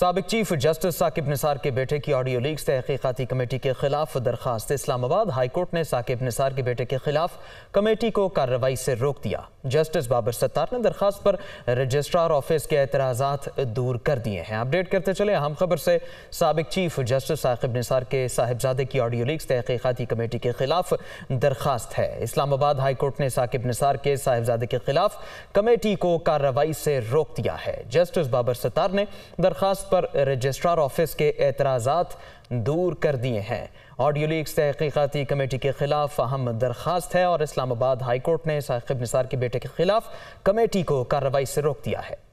सबक chief justice Saqib Nisar के बेटे की ऑडियो लीक तहकीकती कमेटी के खिलाफ दरखास्त इस्लामाबाद हाईकोर्ट ने साकिब निसार के बेटे के खिलाफ कमेटी को कार्रवाई से रोक दिया जस्टिस बाबर सत्तार ने दरखास्त पर रजिस्ट्रार ऑफिस के एतराज दूर कर दिए हैं अपडेट करते चले अहम खबर से सबक चीफ जस्टिस साकिब निसार के साहिबजादे की ऑडियो लीक तहकीकती कमेटी के खिलाफ दरखास्त है इस्लामाबाद हाईकोर्ट ने साकिब निसार के साहिबजादे के खिलाफ कमेटी को कार्रवाई से रोक दिया है जस्टिस बाबर सत्तार ने दरखास्त पर रजिस्ट्रार ऑफिस के एतराज़ दूर कर दिए हैं ऑडियो लीक्स तहकीकती कमेटी के खिलाफ अहम दरख्वास्त है और इस्लामाबाद हाईकोर्ट ने साकिब निसार के बेटे के खिलाफ कमेटी को कार्रवाई से रोक दिया है